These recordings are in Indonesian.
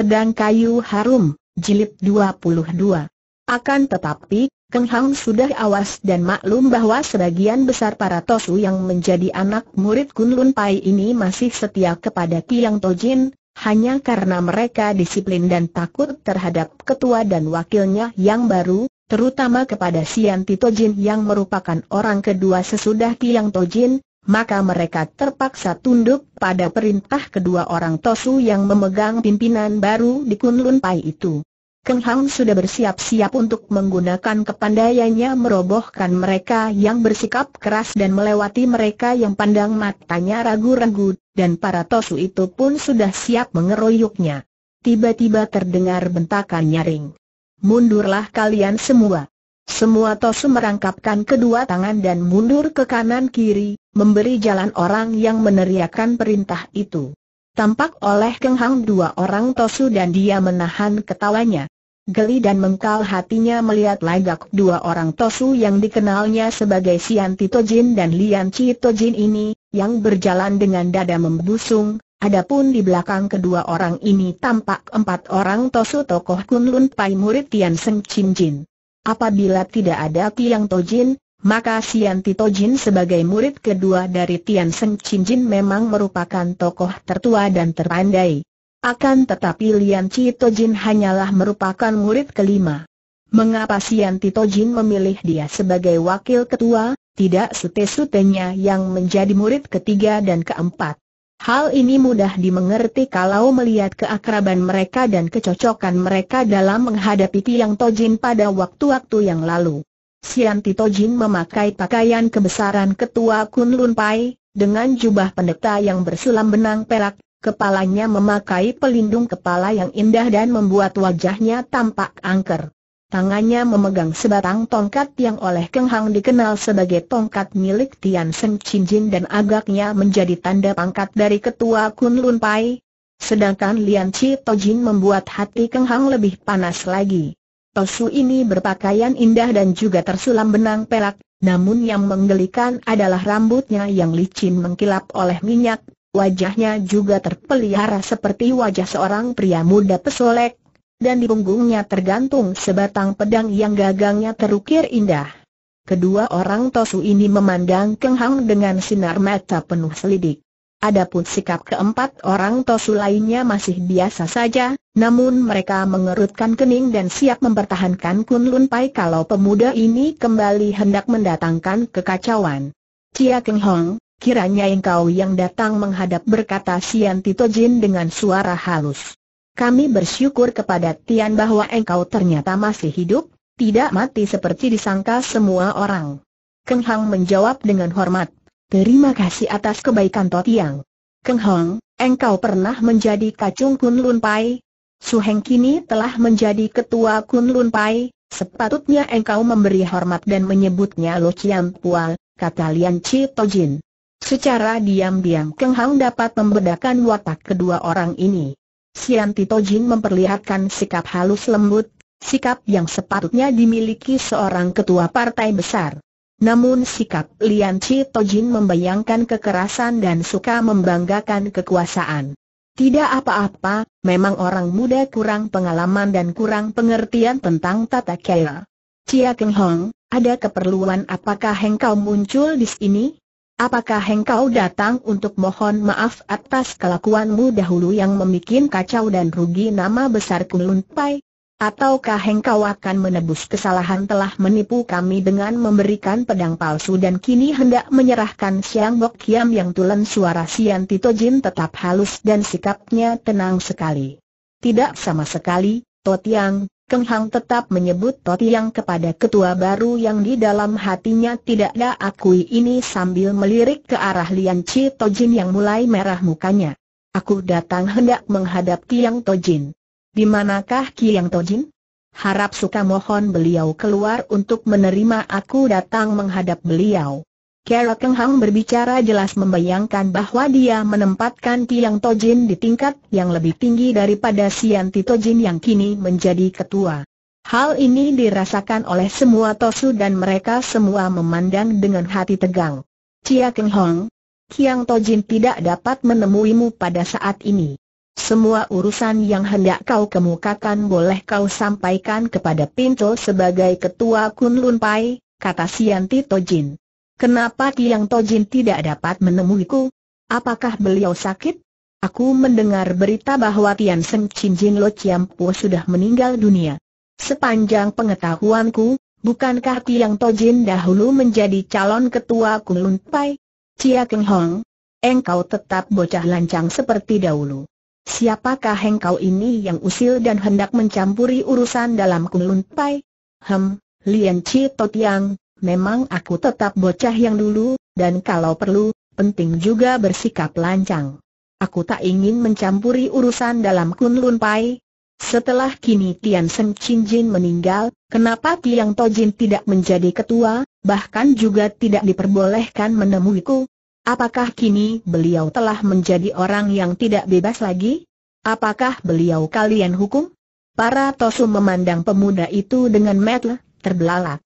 Pedang Kayu Harum, Jilid 22. Akan tetapi, Keng Hang sudah awas dan maklum bahwa sebagian besar para Tosu yang menjadi anak murid Kun Lun Pai ini masih setia kepada Tiang Tojin, hanya karena mereka disiplin dan takut terhadap ketua dan wakilnya yang baru, terutama kepada Sian Tojin yang merupakan orang kedua sesudah Tiang Tojin, maka mereka terpaksa tunduk pada perintah kedua orang Tosu yang memegang pimpinan baru di Kunlun Pai itu. Keng Hang sudah bersiap-siap untuk menggunakan kepandaiannya merobohkan mereka yang bersikap keras dan melewati mereka yang pandang matanya ragu-ragu, dan para Tosu itu pun sudah siap mengeroyoknya. Tiba-tiba terdengar bentakan nyaring. Mundurlah kalian semua. Semua Tosu merangkapkan kedua tangan dan mundur ke kanan-kiri, memberi jalan orang yang meneriakkan perintah itu. Tampak oleh Keng Hang dua orang Tosu dan dia menahan ketawanya. Geli dan mengkal hatinya melihat lagak dua orang Tosu yang dikenalnya sebagai Sian Tito Jin dan Lian Cito Jin ini, yang berjalan dengan dada membusung, Adapun di belakang kedua orang ini tampak empat orang Tosu tokoh Kunlun Pai murid Tian Seng Chin Jin. Apabila tidak ada Tiang Tojin, maka Sian Tito Jin sebagai murid kedua dari Tian Seng Chin Jin memang merupakan tokoh tertua dan terpandai. Akan tetapi Lian Cito Jin hanyalah merupakan murid kelima. Mengapa Sian Tito Jin memilih dia sebagai wakil ketua, tidak sute-sutenya yang menjadi murid ketiga dan keempat? Hal ini mudah dimengerti kalau melihat keakraban mereka dan kecocokan mereka dalam menghadapi Tiang Tojin pada waktu-waktu yang lalu. Sianti Tojin memakai pakaian kebesaran ketua Lun Pai, dengan jubah pendeta yang bersulam benang perak, kepalanya memakai pelindung kepala yang indah dan membuat wajahnya tampak angker. Tangannya memegang sebatang tongkat yang oleh Keng Hang dikenal sebagai tongkat milik Tian Seng Chin Jin dan agaknya menjadi tanda pangkat dari ketua Kun Lun Pai. Sedangkan Lian Chi Jin membuat hati Keng Hang lebih panas lagi. Tosu ini berpakaian indah dan juga tersulam benang perak, namun yang menggelikan adalah rambutnya yang licin mengkilap oleh minyak, wajahnya juga terpelihara seperti wajah seorang pria muda pesolek, dan di punggungnya tergantung sebatang pedang yang gagangnya terukir indah. Kedua orang Tosu ini memandang Keng Hang dengan sinar mata penuh selidik. Adapun sikap keempat orang Tosu lainnya masih biasa saja, namun mereka mengerutkan kening dan siap mempertahankan Kunlun Pai kalau pemuda ini kembali hendak mendatangkan kekacauan. Cia Keng Hong, kiranya engkau yang datang menghadap berkata Sian Tito Jin dengan suara halus. Kami bersyukur kepada Tian bahwa engkau ternyata masih hidup, tidak mati seperti disangka semua orang. Keng Hang menjawab dengan hormat, terima kasih atas kebaikan To Tiang. Keng Hang, engkau pernah menjadi kacung Kun Lun Pai. Su Heng kini telah menjadi ketua Kun Lun Pai, sepatutnya engkau memberi hormat dan menyebutnya Lo Chiam Pual, kata Lian Chi Tojin. Secara diam-diam Keng Hang dapat membedakan watak kedua orang ini. Sian Tito Jin memperlihatkan sikap halus lembut, sikap yang sepatutnya dimiliki seorang ketua partai besar. Namun sikap Lian To Jin membayangkan kekerasan dan suka membanggakan kekuasaan. Tidak apa-apa, memang orang muda kurang pengalaman dan kurang pengertian tentang tata kaya. Cia Keng Hong, ada keperluan apakah engkau muncul di sini? Apakah engkau datang untuk mohon maaf atas kelakuanmu dahulu yang membuat kacau dan rugi nama besar Kulun Pai? Ataukah engkau akan menebus kesalahan telah menipu kami dengan memberikan pedang palsu dan kini hendak menyerahkan Siang Bok Kiam yang tulen suara Sian Tito Jin tetap halus dan sikapnya tenang sekali. Tidak sama sekali, Totiang, Keng Hang tetap menyebut Yang kepada ketua baru yang di dalam hatinya tidak ada akui ini sambil melirik ke arah Lian Chi Tojin yang mulai merah mukanya. Aku datang hendak menghadap Tiang Tojin. Di manakah Kiang Tojin? Harap suka mohon beliau keluar untuk menerima aku datang menghadap beliau. Kera Keng Hang berbicara jelas membayangkan bahwa dia menempatkan Tiang Tojin di tingkat yang lebih tinggi daripada Sian Tojin yang kini menjadi ketua. Hal ini dirasakan oleh semua Tosu dan mereka semua memandang dengan hati tegang. Cia Keng Hong, Kiang Tojin tidak dapat menemuimu pada saat ini. Semua urusan yang hendak kau kemukakan boleh kau sampaikan kepada Pinto sebagai ketua Kunlun Pai, kata Sian Tojin. Kenapa Tiang Tojin tidak dapat menemuiku? Apakah beliau sakit? Aku mendengar berita bahwa Tian Seng Chin Jin Lo Chiam Po sudah meninggal dunia. Sepanjang pengetahuanku, bukankah Tiang Tojin dahulu menjadi calon ketua Kunlun Pai? Cia Keng Hong, engkau tetap bocah lancang seperti dahulu. Siapakah engkau ini yang usil dan hendak mencampuri urusan dalam Kunlun Pai? Hem, Lian Chi Totiang, memang aku tetap bocah yang dulu, dan kalau perlu, penting juga bersikap lancang. Aku tak ingin mencampuri urusan dalam Kunlun Pai. Setelah kini Tian Sen Chin Jin meninggal, kenapa Tiang Tojin tidak menjadi ketua, bahkan juga tidak diperbolehkan menemuiku? Apakah kini beliau telah menjadi orang yang tidak bebas lagi? Apakah beliau kalian hukum? Para Tosu memandang pemuda itu dengan metel, terbelalak.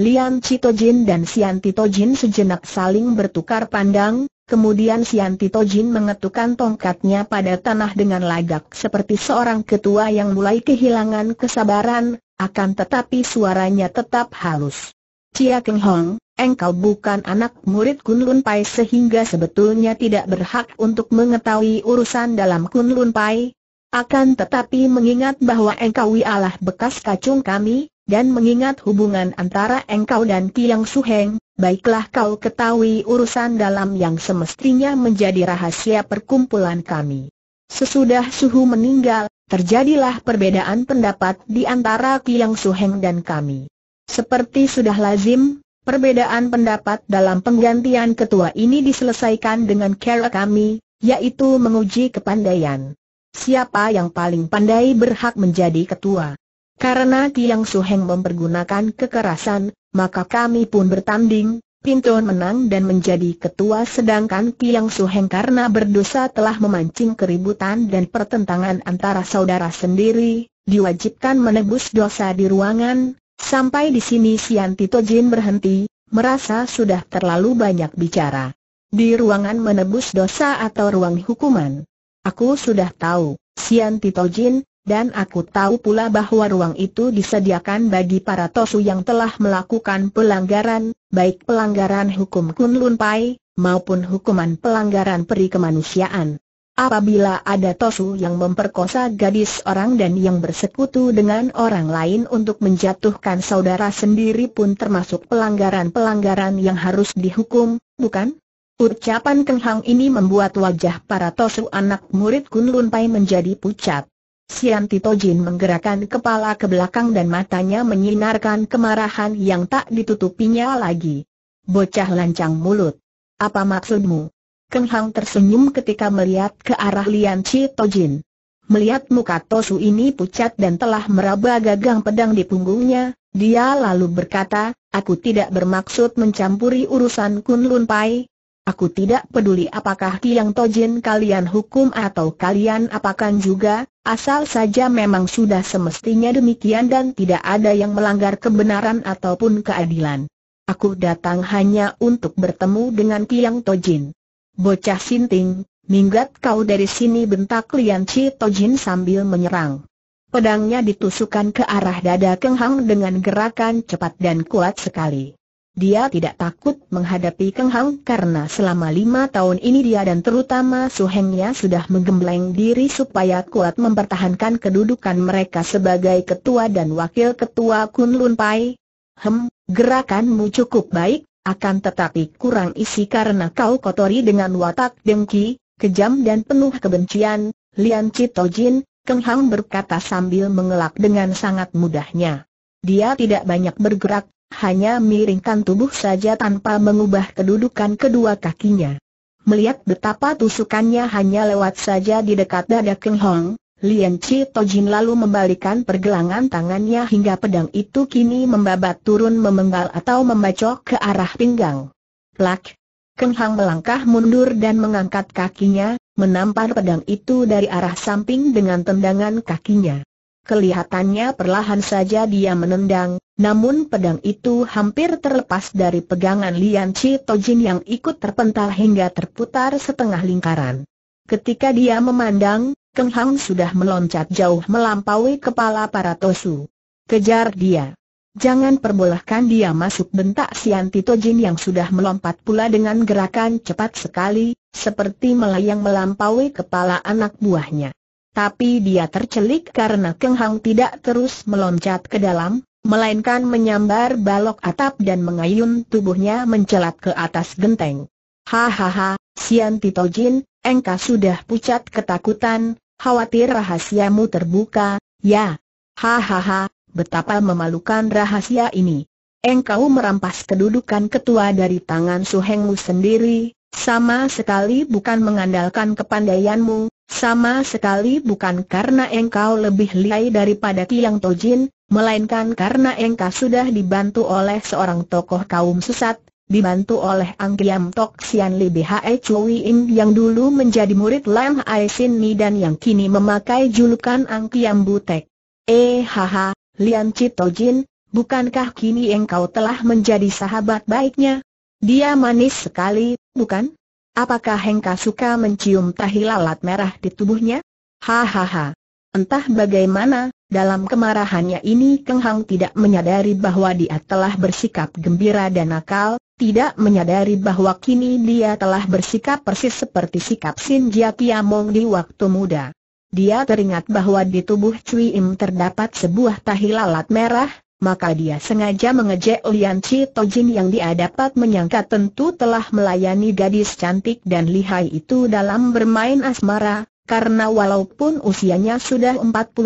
Lian Citojin dan Sian Titojin sejenak saling bertukar pandang, kemudian Sian Titojin mengetukkan tongkatnya pada tanah dengan lagak seperti seorang ketua yang mulai kehilangan kesabaran, akan tetapi suaranya tetap halus. Cia Keng Hong, engkau bukan anak murid Kunlun Pai sehingga sebetulnya tidak berhak untuk mengetahui urusan dalam Kunlun Pai. Akan tetapi mengingat bahwa engkau ialah bekas kacung kami, dan mengingat hubungan antara engkau dan Tiang Suheng, baiklah kau ketahui urusan dalam yang semestinya menjadi rahasia perkumpulan kami. Sesudah Suhu meninggal, terjadilah perbedaan pendapat di antara Tiang Suheng dan kami. Seperti sudah lazim, perbedaan pendapat dalam penggantian ketua ini diselesaikan dengan cara kami, yaitu menguji kepandaian. Siapa yang paling pandai berhak menjadi ketua? Karena Tiang Suheng mempergunakan kekerasan, maka kami pun bertanding, Pinton menang dan menjadi ketua sedangkan Tiang Suheng karena berdosa telah memancing keributan dan pertentangan antara saudara sendiri, diwajibkan menebus dosa di ruangan, sampai di sini Sian Tito Jin berhenti, merasa sudah terlalu banyak bicara. Di ruangan menebus dosa atau ruang hukuman. Aku sudah tahu, Sian Tito Jin, dan aku tahu pula bahwa ruang itu disediakan bagi para tosu yang telah melakukan pelanggaran, baik pelanggaran hukum Kunlun Pai, maupun hukuman pelanggaran peri kemanusiaan. Apabila ada tosu yang memperkosa gadis orang dan yang bersekutu dengan orang lain untuk menjatuhkan saudara sendiri pun termasuk pelanggaran-pelanggaran yang harus dihukum, bukan? Ucapan Keng ini membuat wajah para tosu anak murid Kunlun Pai menjadi pucat. Sian Tito Jin menggerakkan kepala ke belakang dan matanya menyinarkan kemarahan yang tak ditutupinya lagi. Bocah lancang mulut. Apa maksudmu? Keng Hang tersenyum ketika melihat ke arah Lian Tito Jin. Melihat muka Tosu ini pucat dan telah meraba gagang pedang di punggungnya, dia lalu berkata, aku tidak bermaksud mencampuri urusan Kun Lun Pai, Aku tidak peduli apakah Kiang Tojin kalian hukum atau kalian apakan juga, asal saja memang sudah semestinya demikian dan tidak ada yang melanggar kebenaran ataupun keadilan. Aku datang hanya untuk bertemu dengan Kiang Tojin. Bocah sinting, minggat kau dari sini bentak Lian Chi Tojin sambil menyerang. Pedangnya ditusukkan ke arah dada Keng Hang dengan gerakan cepat dan kuat sekali. Dia tidak takut menghadapi Keng Hang karena selama lima tahun ini dia dan terutama Su Hengnya sudah menggembleng diri supaya kuat mempertahankan kedudukan mereka sebagai ketua dan wakil ketua Kun Lun Pai. Hem, gerakanmu cukup baik, akan tetapi kurang isi karena kau kotori dengan watak dengki, kejam dan penuh kebencian, Lian Cito Jin, Keng Hang berkata sambil mengelak dengan sangat mudahnya. Dia tidak banyak bergerak, hanya miringkan tubuh saja tanpa mengubah kedudukan kedua kakinya. Melihat betapa tusukannya hanya lewat saja di dekat dada Keng Hong, Lian Chi Tojin lalu membalikan pergelangan tangannya hingga pedang itu kini membabat turun memenggal atau membacok ke arah pinggang. Plak! Keng Hong melangkah mundur dan mengangkat kakinya, menampar pedang itu dari arah samping dengan tendangan kakinya. Kelihatannya perlahan saja dia menendang, namun pedang itu hampir terlepas dari pegangan Lian Chi Tojin yang ikut terpental hingga terputar setengah lingkaran. Ketika dia memandang, Keng Hang sudah meloncat jauh melampaui kepala para Tosu. Kejar dia. Jangan perbolehkan dia masuk bentak Sianti Tojin yang sudah melompat pula dengan gerakan cepat sekali, seperti melayang melampaui kepala anak buahnya. Tapi dia tercelik karena Keng Hang tidak terus meloncat ke dalam, melainkan menyambar balok atap dan mengayun tubuhnya mencelat ke atas genteng. Hahaha, Sian Tito Jin, engkau sudah pucat ketakutan, khawatir rahasiamu terbuka, ya. Hahaha, betapa memalukan rahasia ini. Engkau merampas kedudukan ketua dari tangan suhengmu sendiri, sama sekali bukan mengandalkan kepandaianmu, sama sekali bukan karena engkau lebih liai daripada Tiang Tojin, melainkan karena engkau sudah dibantu oleh seorang tokoh kaum sesat, dibantu oleh Ang Kiam Tok Sian Li Bhe Chui Ing yang dulu menjadi murid Lam Ai Sin Mi dan yang kini memakai julukan Ang Kiam Butek. Eh haha, Lian Cito Tojin, bukankah kini engkau telah menjadi sahabat baiknya? Dia manis sekali, bukan? Apakah Hengka suka mencium tahi lalat merah di tubuhnya? Hahaha. Entah bagaimana, dalam kemarahannya ini Keng Hang tidak menyadari bahwa dia telah bersikap gembira dan nakal, tidak menyadari bahwa kini dia telah bersikap persis seperti sikap Sin Jia Piamong di waktu muda. Dia teringat bahwa di tubuh Cui Im terdapat sebuah tahi lalat merah, maka dia sengaja mengejek Lian Chi Tojin yang dia dapat menyangka tentu telah melayani gadis cantik dan lihai itu dalam bermain asmara, karena walaupun usianya sudah 45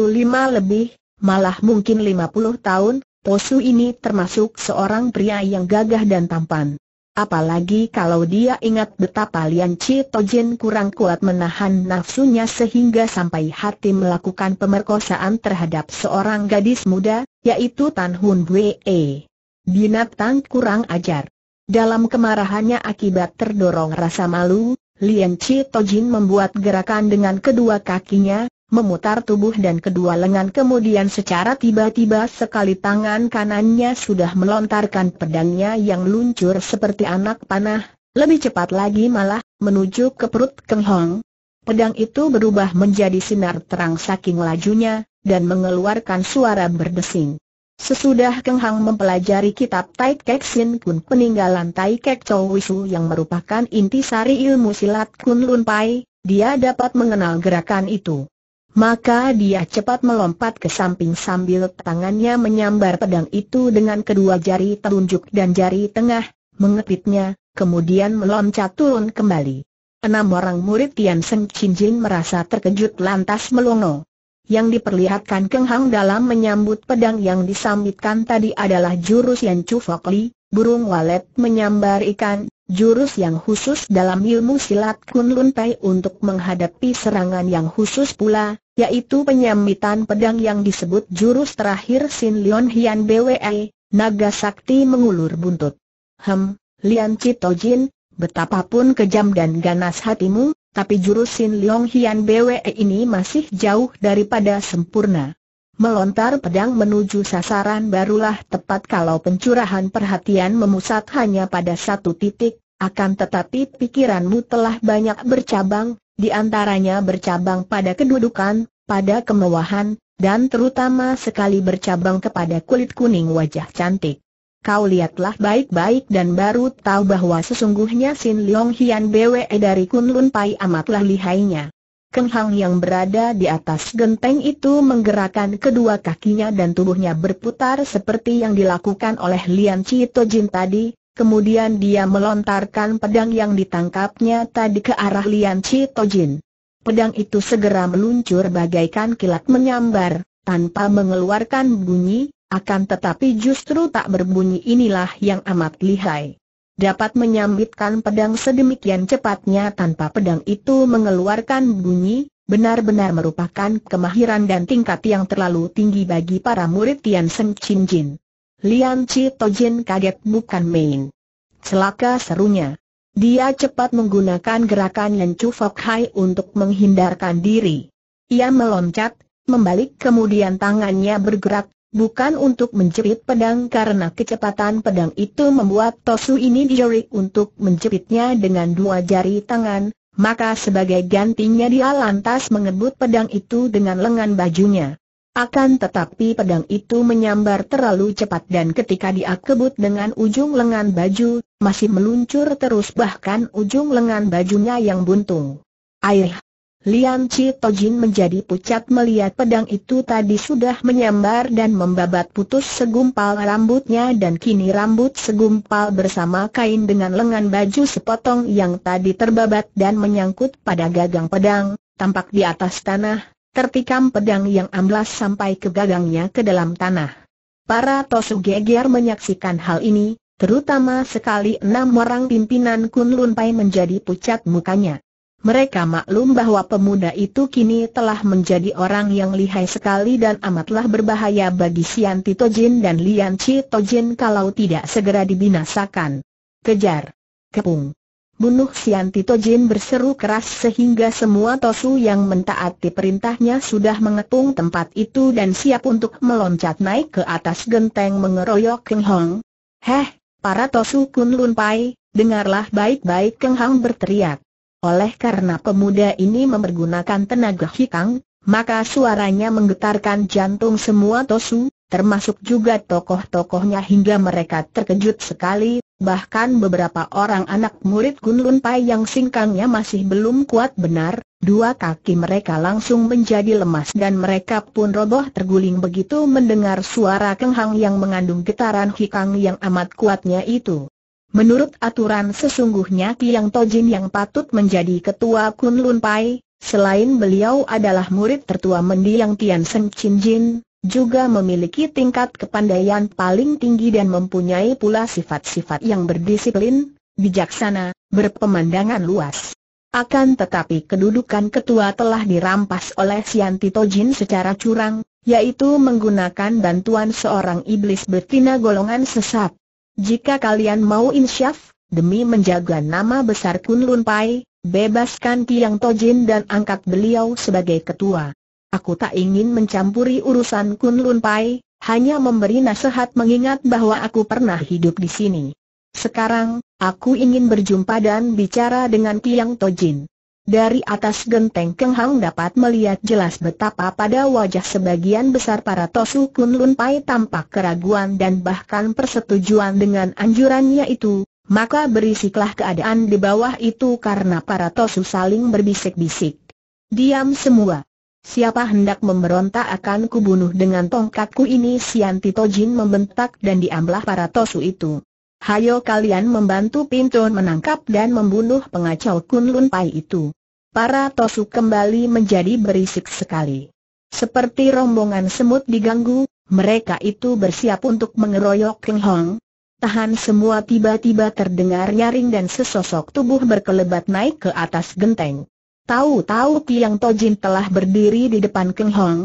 lebih, malah mungkin 50 tahun, Posu ini termasuk seorang pria yang gagah dan tampan. Apalagi kalau dia ingat betapa Lian Chi Tojin kurang kuat menahan nafsunya sehingga sampai hati melakukan pemerkosaan terhadap seorang gadis muda, yaitu Tan Hun Wei. Binatang kurang ajar. Dalam kemarahannya akibat terdorong rasa malu, Lian Chi Tojin membuat gerakan dengan kedua kakinya, memutar tubuh dan kedua lengan kemudian secara tiba-tiba sekali tangan kanannya sudah melontarkan pedangnya yang luncur seperti anak panah, lebih cepat lagi malah, menuju ke perut Keng Hong. Pedang itu berubah menjadi sinar terang saking lajunya, dan mengeluarkan suara berdesing. Sesudah Keng Hang mempelajari kitab Tai Kek Sin Kun peninggalan Tai Kek Chow Wisu yang merupakan inti sari ilmu silat Kun Lun Pai, dia dapat mengenal gerakan itu. Maka dia cepat melompat ke samping sambil tangannya menyambar pedang itu dengan kedua jari telunjuk dan jari tengah, mengepitnya, kemudian meloncat turun kembali. Enam orang murid Tian Seng Chin Jin merasa terkejut lantas melongo. Yang diperlihatkan Keng Hang dalam menyambut pedang yang disambitkan tadi adalah jurus Yan Chu Fok Li, burung walet menyambar ikan, Jurus yang khusus dalam ilmu silat Kunlun tai untuk menghadapi serangan yang khusus pula, yaitu penyambitan pedang yang disebut jurus terakhir Sin Lion Hian BWE, naga sakti mengulur buntut. Hem, Lian Citojin, betapapun kejam dan ganas hatimu, tapi jurus Sin Lion Hian BWE ini masih jauh daripada sempurna melontar pedang menuju sasaran barulah tepat kalau pencurahan perhatian memusat hanya pada satu titik, akan tetapi pikiranmu telah banyak bercabang, di antaranya bercabang pada kedudukan, pada kemewahan, dan terutama sekali bercabang kepada kulit kuning wajah cantik. Kau lihatlah baik-baik dan baru tahu bahwa sesungguhnya Sin Leong Hian Bwe dari Kunlun Pai amatlah lihainya. Keng yang berada di atas genteng itu menggerakkan kedua kakinya dan tubuhnya berputar seperti yang dilakukan oleh Lian Chi Tojin tadi, kemudian dia melontarkan pedang yang ditangkapnya tadi ke arah Lian Chi Tojin. Pedang itu segera meluncur bagaikan kilat menyambar, tanpa mengeluarkan bunyi, akan tetapi justru tak berbunyi inilah yang amat lihai dapat menyambitkan pedang sedemikian cepatnya tanpa pedang itu mengeluarkan bunyi, benar-benar merupakan kemahiran dan tingkat yang terlalu tinggi bagi para murid Tian Seng Chin Jin. Lian Chi Tojin kaget bukan main. Celaka serunya. Dia cepat menggunakan gerakan Yen Chu Fok Hai untuk menghindarkan diri. Ia meloncat, membalik kemudian tangannya bergerak, bukan untuk menjepit pedang karena kecepatan pedang itu membuat Tosu ini dijorik untuk menjepitnya dengan dua jari tangan, maka sebagai gantinya dia lantas mengebut pedang itu dengan lengan bajunya. Akan tetapi pedang itu menyambar terlalu cepat dan ketika dia kebut dengan ujung lengan baju, masih meluncur terus bahkan ujung lengan bajunya yang buntung. Air, Lian Chi Tojin menjadi pucat melihat pedang itu tadi sudah menyambar dan membabat putus segumpal rambutnya dan kini rambut segumpal bersama kain dengan lengan baju sepotong yang tadi terbabat dan menyangkut pada gagang pedang, tampak di atas tanah, tertikam pedang yang amblas sampai ke gagangnya ke dalam tanah. Para Tosu Geger menyaksikan hal ini, terutama sekali enam orang pimpinan Kun Lun Pai menjadi pucat mukanya. Mereka maklum bahwa pemuda itu kini telah menjadi orang yang lihai sekali dan amatlah berbahaya bagi Sian Tito Jin dan Lian Chi Tojin kalau tidak segera dibinasakan. Kejar! Kepung! Bunuh Sian Tito Jin berseru keras sehingga semua Tosu yang mentaati perintahnya sudah mengepung tempat itu dan siap untuk meloncat naik ke atas genteng mengeroyok Keng Hong. Heh, para Tosu Kun Lun Pai, dengarlah baik-baik Keng Hong berteriak. Oleh karena pemuda ini mempergunakan tenaga hikang, maka suaranya menggetarkan jantung semua Tosu, termasuk juga tokoh-tokohnya hingga mereka terkejut sekali, bahkan beberapa orang anak murid Gunlun Pai yang singkangnya masih belum kuat benar, dua kaki mereka langsung menjadi lemas dan mereka pun roboh terguling begitu mendengar suara kenghang yang mengandung getaran hikang yang amat kuatnya itu. Menurut aturan sesungguhnya Kiang Tojin yang patut menjadi ketua Kunlun Pai, selain beliau adalah murid tertua mendiang Tian Seng Chin Jin, juga memiliki tingkat kepandaian paling tinggi dan mempunyai pula sifat-sifat yang berdisiplin, bijaksana, berpemandangan luas. Akan tetapi kedudukan ketua telah dirampas oleh Sian Tito Jin secara curang, yaitu menggunakan bantuan seorang iblis betina golongan sesat. Jika kalian mau insyaf, demi menjaga nama besar Kunlun Pai, bebaskan Tiang Tojin dan angkat beliau sebagai ketua. Aku tak ingin mencampuri urusan Kunlun Pai, hanya memberi nasihat mengingat bahwa aku pernah hidup di sini. Sekarang, aku ingin berjumpa dan bicara dengan Tiang Tojin. Dari atas genteng kenghang dapat melihat jelas betapa pada wajah sebagian besar para Tosu Kun Lun Pai tampak keraguan dan bahkan persetujuan dengan anjurannya itu, maka berisiklah keadaan di bawah itu karena para Tosu saling berbisik-bisik. Diam semua. Siapa hendak memberontak akan kubunuh dengan tongkatku ini Sian Tito Jin membentak dan diamlah para Tosu itu hayo kalian membantu Pintu menangkap dan membunuh pengacau Kunlun Pai itu. Para Tosu kembali menjadi berisik sekali. Seperti rombongan semut diganggu, mereka itu bersiap untuk mengeroyok Keng Hong. Tahan semua tiba-tiba terdengar nyaring dan sesosok tubuh berkelebat naik ke atas genteng. Tahu-tahu Tiang Tojin telah berdiri di depan Keng Hong.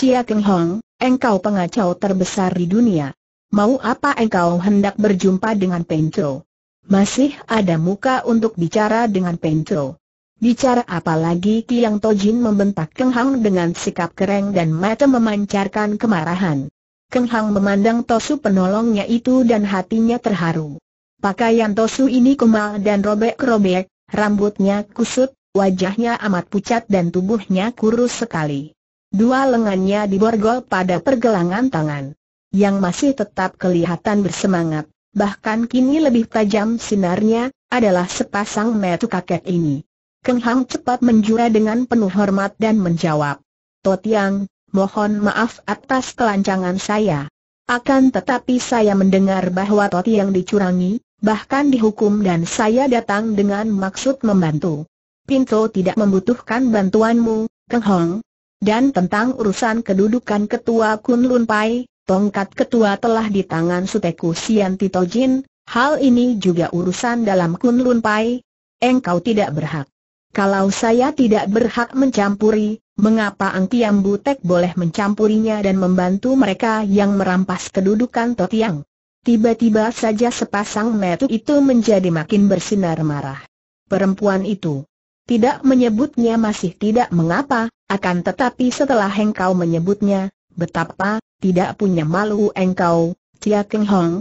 Cia Keng Hong, engkau pengacau terbesar di dunia mau apa engkau hendak berjumpa dengan Penco? Masih ada muka untuk bicara dengan Penco. Bicara apa lagi Tojin membentak Keng Hang dengan sikap kereng dan mata memancarkan kemarahan. Keng Hang memandang Tosu penolongnya itu dan hatinya terharu. Pakaian Tosu ini kumal dan robek-robek, rambutnya kusut, wajahnya amat pucat dan tubuhnya kurus sekali. Dua lengannya diborgol pada pergelangan tangan yang masih tetap kelihatan bersemangat, bahkan kini lebih tajam sinarnya, adalah sepasang metu kakek ini. Keng Hang cepat menjura dengan penuh hormat dan menjawab, Totiang, mohon maaf atas kelancangan saya. Akan tetapi saya mendengar bahwa Totiang dicurangi, bahkan dihukum dan saya datang dengan maksud membantu. Pinto tidak membutuhkan bantuanmu, Keng Hong. Dan tentang urusan kedudukan ketua Kun Lun Pai, tongkat ketua telah di tangan Suteku Sian Tito Jin, hal ini juga urusan dalam Kunlun Pai, engkau tidak berhak. Kalau saya tidak berhak mencampuri, mengapa Angkiam Butek boleh mencampurinya dan membantu mereka yang merampas kedudukan Totiang? Tiba-tiba saja sepasang metu itu menjadi makin bersinar marah. Perempuan itu tidak menyebutnya masih tidak mengapa, akan tetapi setelah engkau menyebutnya, betapa tidak punya malu engkau, Tia Keng Hong.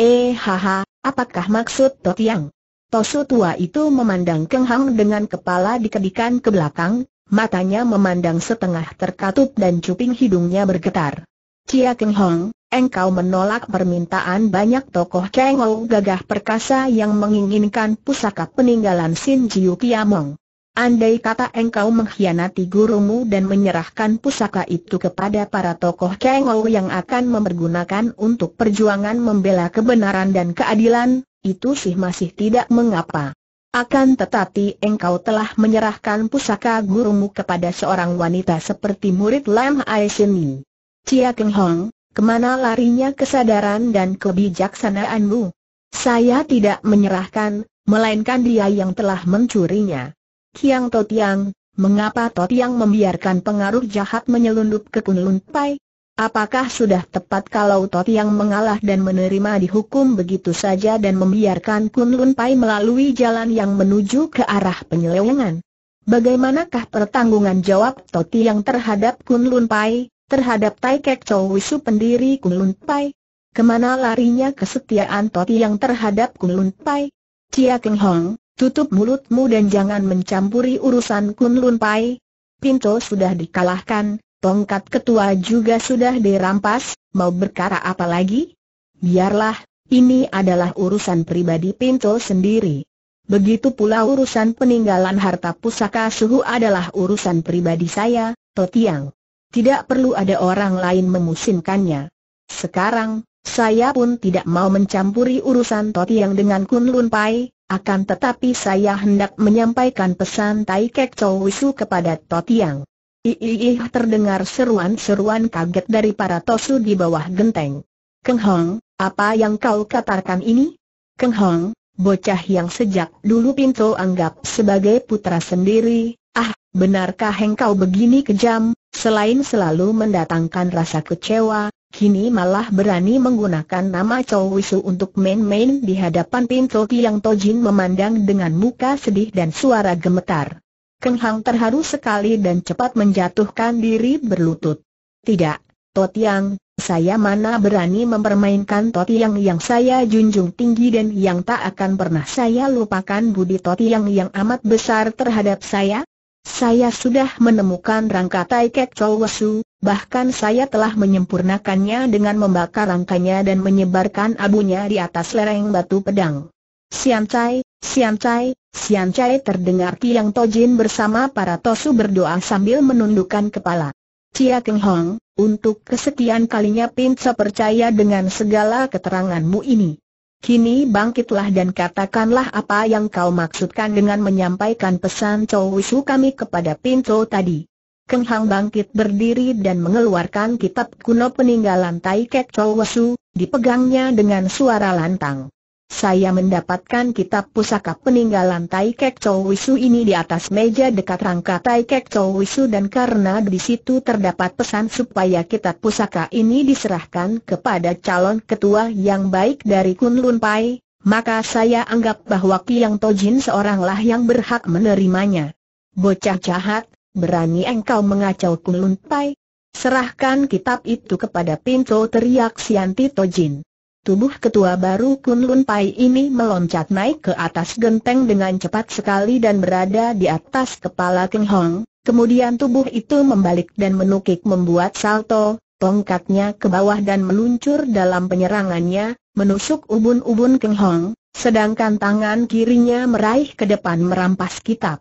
Eh haha, apakah maksud To Tiang? Tosu tua itu memandang Keng Hong dengan kepala dikedikan ke belakang, matanya memandang setengah terkatup dan cuping hidungnya bergetar. Cia Keng Hong, engkau menolak permintaan banyak tokoh Hong gagah perkasa yang menginginkan pusaka peninggalan Sin Jiu Kiamong. Andai kata engkau mengkhianati gurumu dan menyerahkan pusaka itu kepada para tokoh Kengou yang akan memergunakan untuk perjuangan membela kebenaran dan keadilan, itu sih masih tidak mengapa. Akan tetapi engkau telah menyerahkan pusaka gurumu kepada seorang wanita seperti murid Lam Aisini. Cia Keng Hong, kemana larinya kesadaran dan kebijaksanaanmu? Saya tidak menyerahkan, melainkan dia yang telah mencurinya. Kiang Totiang, mengapa Totiang membiarkan pengaruh jahat menyelundup ke Kunlun Pai? Apakah sudah tepat kalau Totiang mengalah dan menerima dihukum begitu saja dan membiarkan Kunlun Pai melalui jalan yang menuju ke arah penyelewengan? Bagaimanakah pertanggungan jawab Totiang terhadap Kunlun Pai, terhadap Tai Kek Chow Wisu pendiri Kunlun Pai? Kemana larinya kesetiaan Toti yang terhadap Kunlun Pai? Cia Keng Hong, Tutup mulutmu dan jangan mencampuri urusan Kun Lun Pai. Pinto sudah dikalahkan, tongkat ketua juga sudah dirampas, mau berkara apa lagi? Biarlah, ini adalah urusan pribadi Pinto sendiri. Begitu pula urusan peninggalan harta pusaka suhu adalah urusan pribadi saya, Totiang. Tidak perlu ada orang lain memusimkannya. Sekarang, saya pun tidak mau mencampuri urusan Totiang dengan Kun Lun Pai, akan tetapi saya hendak menyampaikan pesan Tai Kek Chow Wisu kepada Totiang. Iiih terdengar seruan-seruan kaget dari para tosu di bawah genteng. Keng Hong, apa yang kau katakan ini? Keng Hong, bocah yang sejak dulu Pinto anggap sebagai putra sendiri, ah, benarkah engkau begini kejam, selain selalu mendatangkan rasa kecewa, kini malah berani menggunakan nama Chow Wisu untuk main-main di hadapan pintu Tiang Tojin memandang dengan muka sedih dan suara gemetar. Keng Hang terharu sekali dan cepat menjatuhkan diri berlutut. Tidak, Totiang, saya mana berani mempermainkan Totiang yang saya junjung tinggi dan yang tak akan pernah saya lupakan budi Totiang yang amat besar terhadap saya? Saya sudah menemukan rangka Kek Chow Wisu, Bahkan saya telah menyempurnakannya dengan membakar rangkanya dan menyebarkan abunya di atas lereng batu pedang. Sian Cai, Sian Cai, Sian Cai terdengar Tiang Tojin bersama para Tosu berdoa sambil menundukkan kepala. Cia Keng Hong, untuk kesekian kalinya Pinca percaya dengan segala keteranganmu ini. Kini bangkitlah dan katakanlah apa yang kau maksudkan dengan menyampaikan pesan Chow Wisu kami kepada Pinto tadi. Keng Hang bangkit berdiri dan mengeluarkan kitab kuno peninggalan Tai Kek Chol Wasu, dipegangnya dengan suara lantang. Saya mendapatkan kitab pusaka peninggalan Tai Kek Chol Wisu ini di atas meja dekat rangka Tai Kek Chol Wisu dan karena di situ terdapat pesan supaya kitab pusaka ini diserahkan kepada calon ketua yang baik dari Kunlun Pai, maka saya anggap bahwa Kiang Tojin seoranglah yang berhak menerimanya. Bocah jahat, berani engkau mengacau Kunlun Pai? Serahkan kitab itu kepada Pinto teriak Sianti Tojin. Tubuh ketua baru Kun Lun Pai ini meloncat naik ke atas genteng dengan cepat sekali dan berada di atas kepala Keng Hong. Kemudian tubuh itu membalik dan menukik membuat salto, tongkatnya ke bawah dan meluncur dalam penyerangannya, menusuk ubun-ubun Keng Hong, sedangkan tangan kirinya meraih ke depan merampas kitab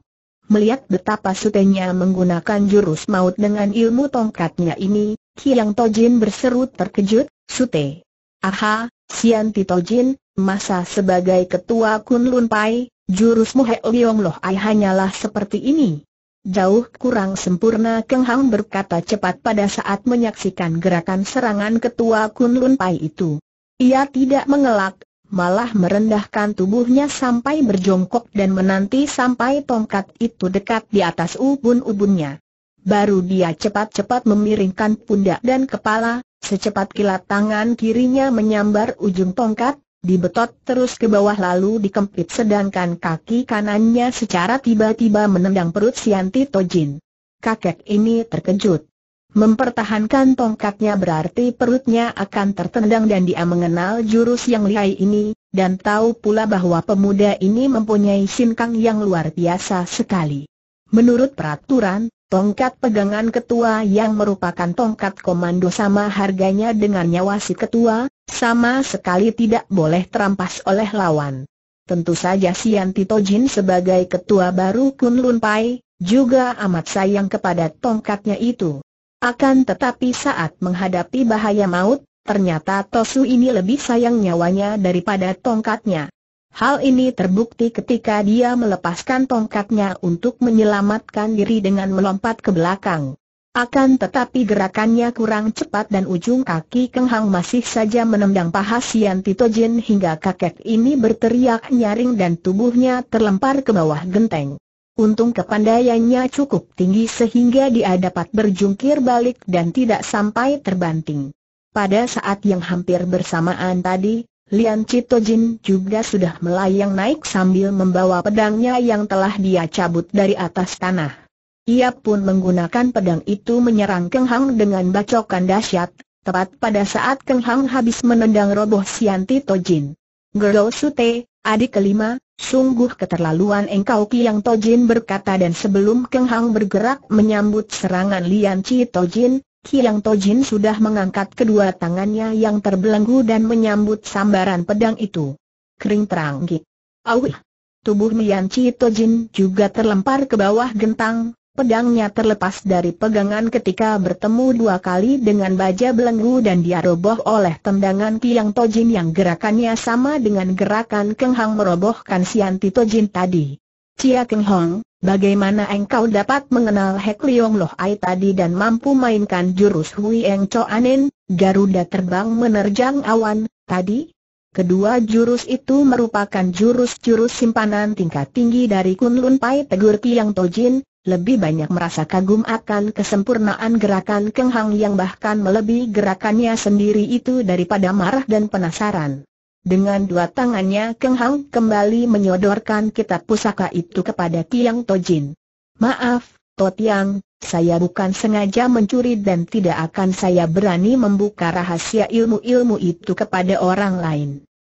melihat betapa sutenya menggunakan jurus maut dengan ilmu tongkatnya ini, Kiang Tojin berseru terkejut, Sute. Aha, Sian Tojin, masa sebagai ketua Kunlun Pai, jurusmu He Liong Loh Ai hanyalah seperti ini. Jauh kurang sempurna Keng Hang berkata cepat pada saat menyaksikan gerakan serangan ketua Kunlun Pai itu. Ia tidak mengelak, malah merendahkan tubuhnya sampai berjongkok dan menanti sampai tongkat itu dekat di atas ubun-ubunnya. Baru dia cepat-cepat memiringkan pundak dan kepala, secepat kilat tangan kirinya menyambar ujung tongkat, dibetot terus ke bawah lalu dikempit sedangkan kaki kanannya secara tiba-tiba menendang perut Sianti Tojin. Kakek ini terkejut. Mempertahankan tongkatnya berarti perutnya akan tertendang dan dia mengenal jurus yang lihai ini, dan tahu pula bahwa pemuda ini mempunyai sinkang yang luar biasa sekali. Menurut peraturan, tongkat pegangan ketua yang merupakan tongkat komando sama harganya dengan nyawa si ketua, sama sekali tidak boleh terampas oleh lawan. Tentu saja Sian Tito Jin sebagai ketua baru Kun Lun Pai, juga amat sayang kepada tongkatnya itu. Akan tetapi saat menghadapi bahaya maut, ternyata Tosu ini lebih sayang nyawanya daripada tongkatnya. Hal ini terbukti ketika dia melepaskan tongkatnya untuk menyelamatkan diri dengan melompat ke belakang. Akan tetapi gerakannya kurang cepat dan ujung kaki kenghang masih saja menendang paha Sian Tito hingga kakek ini berteriak nyaring dan tubuhnya terlempar ke bawah genteng. Untung kepandaiannya cukup tinggi sehingga dia dapat berjungkir balik dan tidak sampai terbanting. Pada saat yang hampir bersamaan tadi, Lian Jin juga sudah melayang naik sambil membawa pedangnya yang telah dia cabut dari atas tanah. Ia pun menggunakan pedang itu menyerang Keng Hang dengan bacokan dahsyat, tepat pada saat Keng Hang habis menendang roboh Sian Jin. Gerol Sute, adik kelima, Sungguh keterlaluan engkau Kiang Tojin berkata dan sebelum Keng Hang bergerak menyambut serangan Lian Chi Tojin, Kiang Tojin sudah mengangkat kedua tangannya yang terbelenggu dan menyambut sambaran pedang itu. Kering teranggi. Awih! Tubuh Lian Chi Tojin juga terlempar ke bawah gentang, Pedangnya terlepas dari pegangan ketika bertemu dua kali dengan baja belenggu dan dia roboh oleh tendangan Kiang Tojin yang gerakannya sama dengan gerakan Keng Hang merobohkan Sianti Tojin tadi. Cia Keng Hong, bagaimana engkau dapat mengenal Hek Leong Loh Ai tadi dan mampu mainkan jurus Hui Eng Cho Anin, Garuda terbang menerjang awan, tadi? Kedua jurus itu merupakan jurus-jurus simpanan tingkat tinggi dari Kunlun Pai Tegur Kiang Tojin, lebih banyak merasa kagum akan kesempurnaan gerakan Keng Hang yang bahkan melebihi gerakannya sendiri itu daripada marah dan penasaran. Dengan dua tangannya Keng Hang kembali menyodorkan kitab pusaka itu kepada Tiang Tojin. Maaf, Totiang, saya bukan sengaja mencuri dan tidak akan saya berani membuka rahasia ilmu-ilmu itu kepada orang lain.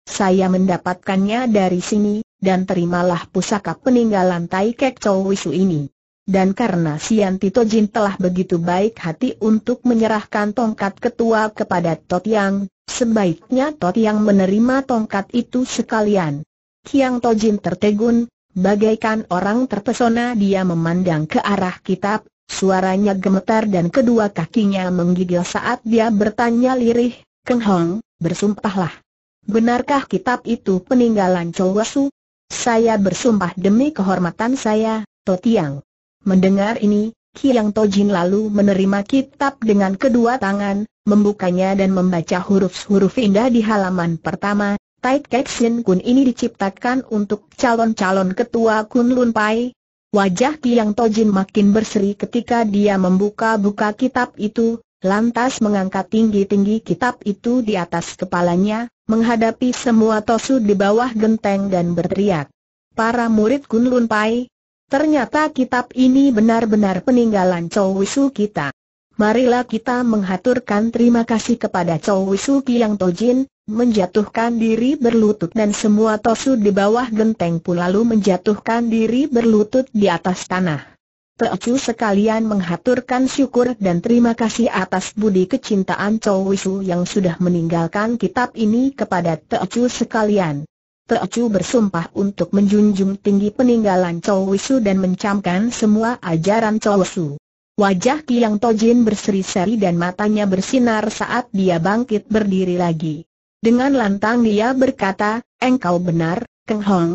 Saya mendapatkannya dari sini, dan terimalah pusaka peninggalan Tai Kek Chow Wisu ini. Dan karena Sian Tito Jin telah begitu baik hati untuk menyerahkan tongkat ketua kepada Tot Yang, sebaiknya Tot Yang menerima tongkat itu sekalian. Kiang Tojin tertegun, bagaikan orang terpesona dia memandang ke arah kitab, suaranya gemetar dan kedua kakinya menggigil saat dia bertanya lirih, Keng Hong, bersumpahlah. Benarkah kitab itu peninggalan Chou Wasu? Saya bersumpah demi kehormatan saya, Totiang. Mendengar ini, Kiang Tojin lalu menerima kitab dengan kedua tangan, membukanya dan membaca huruf-huruf indah di halaman pertama. Tait Kek Sin Kun ini diciptakan untuk calon-calon ketua Kun Lun Pai. Wajah Kiang Tojin makin berseri ketika dia membuka-buka kitab itu, lantas mengangkat tinggi-tinggi kitab itu di atas kepalanya, menghadapi semua tosu di bawah genteng dan berteriak. Para murid Kun Lun Pai, Ternyata kitab ini benar-benar peninggalan Chow Wisu kita. Marilah kita menghaturkan terima kasih kepada Chow Wisu yang Tojin, menjatuhkan diri berlutut dan semua tosu di bawah genteng pun lalu menjatuhkan diri berlutut di atas tanah. Teocu sekalian menghaturkan syukur dan terima kasih atas budi kecintaan Chow Wisu yang sudah meninggalkan kitab ini kepada Teocu sekalian. Teochu bersumpah untuk menjunjung tinggi peninggalan Chow Wisu dan mencamkan semua ajaran Chow Wisu. Wajah Kiang Tojin berseri-seri dan matanya bersinar saat dia bangkit berdiri lagi. Dengan lantang dia berkata, engkau benar, Keng Hong.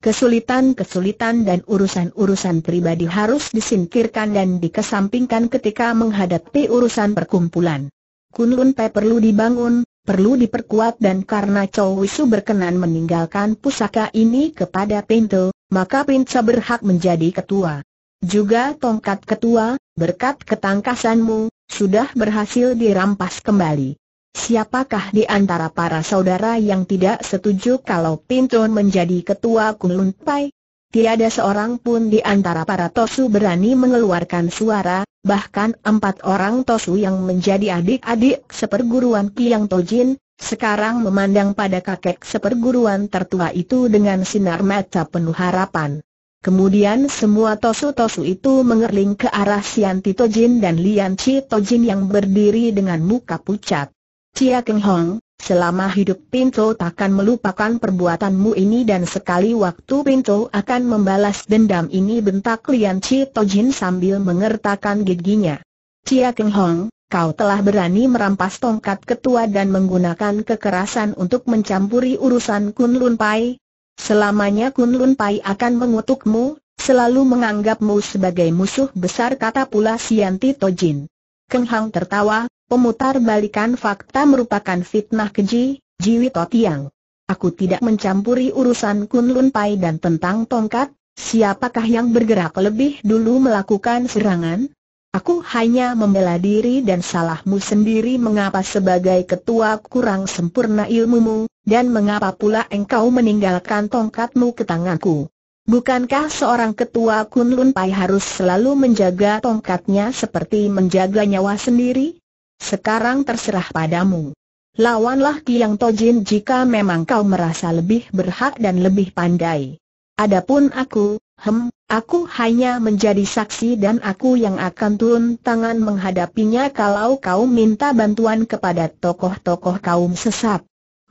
Kesulitan-kesulitan dan urusan-urusan pribadi harus disingkirkan dan dikesampingkan ketika menghadapi urusan perkumpulan. Kunlun Pe perlu dibangun, perlu diperkuat dan karena Chow Wisu berkenan meninggalkan pusaka ini kepada Pinto, maka Pinto berhak menjadi ketua. Juga tongkat ketua, berkat ketangkasanmu, sudah berhasil dirampas kembali. Siapakah di antara para saudara yang tidak setuju kalau Pinto menjadi ketua Kunlun Pai? tiada seorang pun di antara para Tosu berani mengeluarkan suara, bahkan empat orang Tosu yang menjadi adik-adik seperguruan Kiang Tojin, sekarang memandang pada kakek seperguruan tertua itu dengan sinar mata penuh harapan. Kemudian semua tosu-tosu itu mengerling ke arah Sian Tito Jin dan Lian Chi Tojin yang berdiri dengan muka pucat. Cia Keng Hong, Selama hidup Pinto takkan melupakan perbuatanmu ini dan sekali waktu Pinto akan membalas dendam ini bentak Lian Chi Tojin sambil mengertakkan giginya. Cia Keng Hong, kau telah berani merampas tongkat ketua dan menggunakan kekerasan untuk mencampuri urusan Kun Lun Pai. Selamanya Kun Lun Pai akan mengutukmu, selalu menganggapmu sebagai musuh besar kata pula Sianti Tojin. Keng Hong tertawa, Pemutar balikan fakta merupakan fitnah keji, Jiwi totiang. Aku tidak mencampuri urusan Kunlun Pai dan tentang tongkat, siapakah yang bergerak lebih dulu melakukan serangan? Aku hanya membela diri dan salahmu sendiri mengapa sebagai ketua kurang sempurna ilmumu, dan mengapa pula engkau meninggalkan tongkatmu ke tanganku. Bukankah seorang ketua Kunlun Pai harus selalu menjaga tongkatnya seperti menjaga nyawa sendiri? Sekarang terserah padamu. Lawanlah Kiang Tojin jika memang kau merasa lebih berhak dan lebih pandai. Adapun aku, hem, aku hanya menjadi saksi dan aku yang akan turun tangan menghadapinya kalau kau minta bantuan kepada tokoh-tokoh kaum sesat.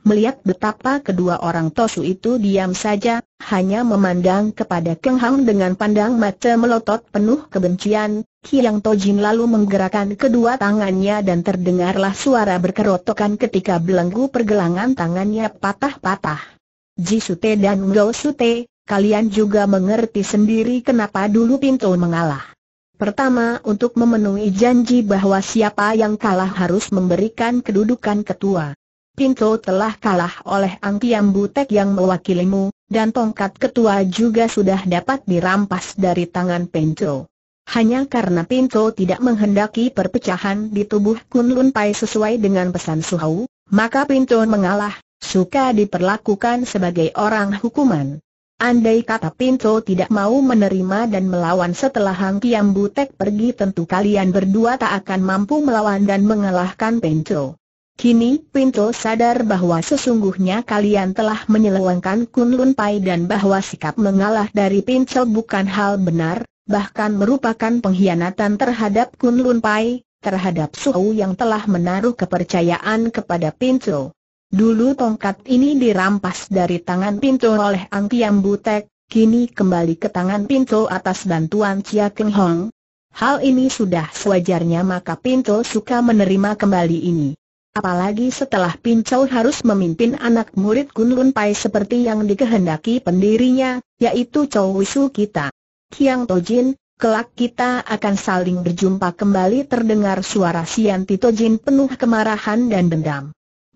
Melihat betapa kedua orang Tosu itu diam saja, hanya memandang kepada Keng Hang dengan pandang mata melotot penuh kebencian, Kiang Tojin lalu menggerakkan kedua tangannya dan terdengarlah suara berkerotokan ketika belenggu pergelangan tangannya patah-patah. Ji Sute dan Ngo Sute, kalian juga mengerti sendiri kenapa dulu Pinto mengalah. Pertama untuk memenuhi janji bahwa siapa yang kalah harus memberikan kedudukan ketua. Pinto telah kalah oleh Angkiam Butek yang mewakilimu, dan tongkat ketua juga sudah dapat dirampas dari tangan Pinto. Hanya karena Pinto tidak menghendaki perpecahan di tubuh Kunlun Pai sesuai dengan pesan Suhau, maka Pinto mengalah, suka diperlakukan sebagai orang hukuman. Andai kata Pinto tidak mau menerima dan melawan setelah Hang Kiam Butek pergi tentu kalian berdua tak akan mampu melawan dan mengalahkan Pinto. Kini Pinto sadar bahwa sesungguhnya kalian telah menyelewengkan Kunlun Pai dan bahwa sikap mengalah dari Pinto bukan hal benar, bahkan merupakan pengkhianatan terhadap Kunlun Pai, terhadap Suhu yang telah menaruh kepercayaan kepada Pinto. Dulu tongkat ini dirampas dari tangan Pinto oleh Ang Kiam Butek, kini kembali ke tangan Pinto atas bantuan Chia Keng Hong. Hal ini sudah sewajarnya maka Pinto suka menerima kembali ini. Apalagi setelah Pincau harus memimpin anak murid Kunlun Pai seperti yang dikehendaki pendirinya, yaitu Chow Wisu kita. Kiang Tojin, kelak kita akan saling berjumpa kembali terdengar suara Sianti Tojin penuh kemarahan dan dendam.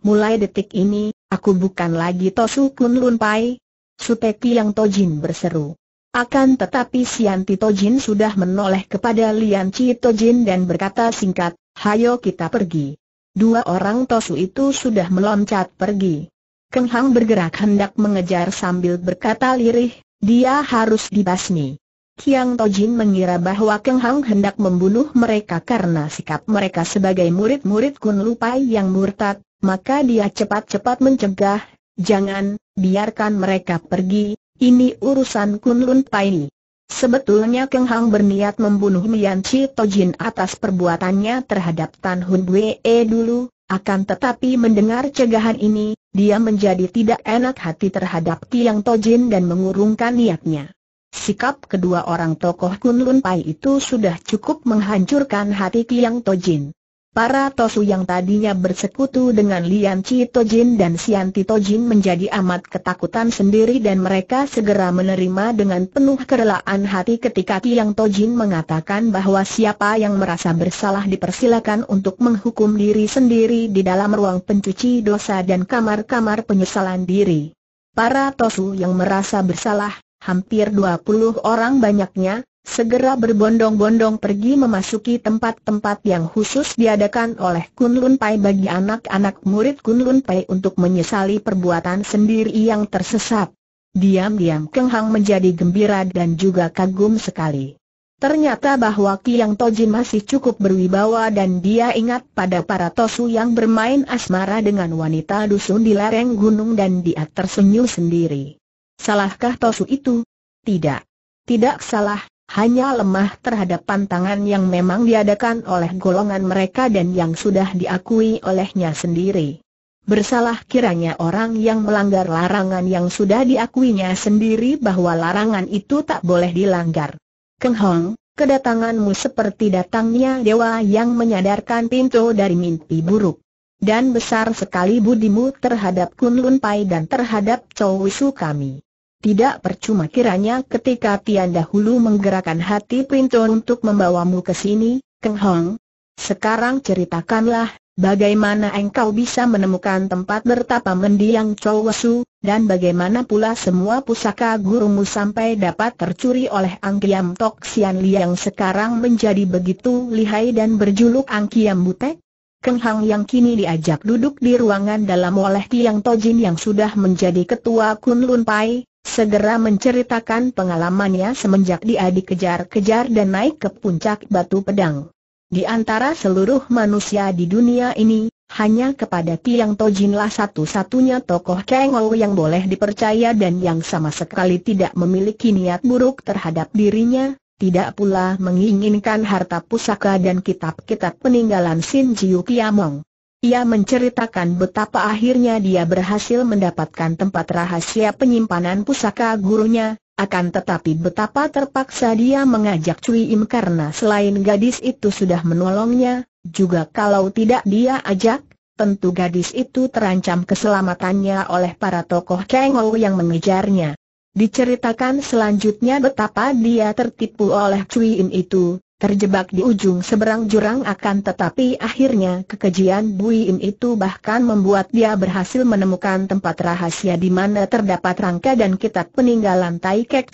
Mulai detik ini, aku bukan lagi Tosu Kunlun Pai. Kiang Kiang Tojin berseru. Akan tetapi Sianti Tojin sudah menoleh kepada Lian Chi Tojin dan berkata singkat, hayo kita pergi. Dua orang tosu itu sudah meloncat pergi. Keng Hang bergerak hendak mengejar sambil berkata lirih, dia harus dibasmi. Kiang Tojin mengira bahwa Keng Hang hendak membunuh mereka karena sikap mereka sebagai murid-murid Kun Lupai yang murtad, maka dia cepat-cepat mencegah, jangan, biarkan mereka pergi, ini urusan Kun Lun Pai. Sebetulnya Keng Hang berniat membunuh Mian Chi Tojin atas perbuatannya terhadap Tan Hun Bue dulu, akan tetapi mendengar cegahan ini, dia menjadi tidak enak hati terhadap Tiang Tojin dan mengurungkan niatnya. Sikap kedua orang tokoh Lun Pai itu sudah cukup menghancurkan hati Tiang Tojin. Para Tosu yang tadinya bersekutu dengan Lian Chi Tojin dan Sian Ti Tojin menjadi amat ketakutan sendiri dan mereka segera menerima dengan penuh kerelaan hati ketika Tiang Tojin mengatakan bahwa siapa yang merasa bersalah dipersilakan untuk menghukum diri sendiri di dalam ruang pencuci dosa dan kamar-kamar penyesalan diri. Para Tosu yang merasa bersalah, hampir 20 orang banyaknya, segera berbondong-bondong pergi memasuki tempat-tempat yang khusus diadakan oleh Kunlun Pai bagi anak-anak murid Kunlun Pai untuk menyesali perbuatan sendiri yang tersesat. Diam-diam Keng Hang menjadi gembira dan juga kagum sekali. Ternyata bahwa Ki Yang Toji masih cukup berwibawa dan dia ingat pada para Tosu yang bermain asmara dengan wanita dusun di lereng gunung dan dia tersenyum sendiri. Salahkah Tosu itu? Tidak. Tidak salah, hanya lemah terhadap pantangan yang memang diadakan oleh golongan mereka dan yang sudah diakui olehnya sendiri. Bersalah kiranya orang yang melanggar larangan yang sudah diakuinya sendiri bahwa larangan itu tak boleh dilanggar. Keng Hong, kedatanganmu seperti datangnya dewa yang menyadarkan pintu dari mimpi buruk. Dan besar sekali budimu terhadap Kun Lun Pai dan terhadap Chow Wisu kami. Tidak percuma kiranya ketika Tian dahulu menggerakkan hati Pinto untuk membawamu ke sini, Keng Hong. Sekarang ceritakanlah, bagaimana engkau bisa menemukan tempat bertapa mendiang Chow Wesu, dan bagaimana pula semua pusaka gurumu sampai dapat tercuri oleh Angkiam Tok Sian Liang sekarang menjadi begitu lihai dan berjuluk Angkiam Butek? Keng Hang yang kini diajak duduk di ruangan dalam oleh Tiang Tojin yang sudah menjadi ketua Kun Lun Pai, segera menceritakan pengalamannya semenjak dia dikejar-kejar dan naik ke puncak batu pedang. Di antara seluruh manusia di dunia ini, hanya kepada Tiang Tojinlah satu-satunya tokoh Kengou yang boleh dipercaya dan yang sama sekali tidak memiliki niat buruk terhadap dirinya, tidak pula menginginkan harta pusaka dan kitab-kitab peninggalan Sin Jiu Kiamong. Ia menceritakan betapa akhirnya dia berhasil mendapatkan tempat rahasia penyimpanan pusaka gurunya, akan tetapi betapa terpaksa dia mengajak Cui Im karena selain gadis itu sudah menolongnya, juga kalau tidak dia ajak, tentu gadis itu terancam keselamatannya oleh para tokoh Kengo yang mengejarnya. Diceritakan selanjutnya betapa dia tertipu oleh Cui Im itu, terjebak di ujung seberang jurang akan tetapi akhirnya kekejian Bui Im itu bahkan membuat dia berhasil menemukan tempat rahasia di mana terdapat rangka dan kitab peninggalan Tai Kek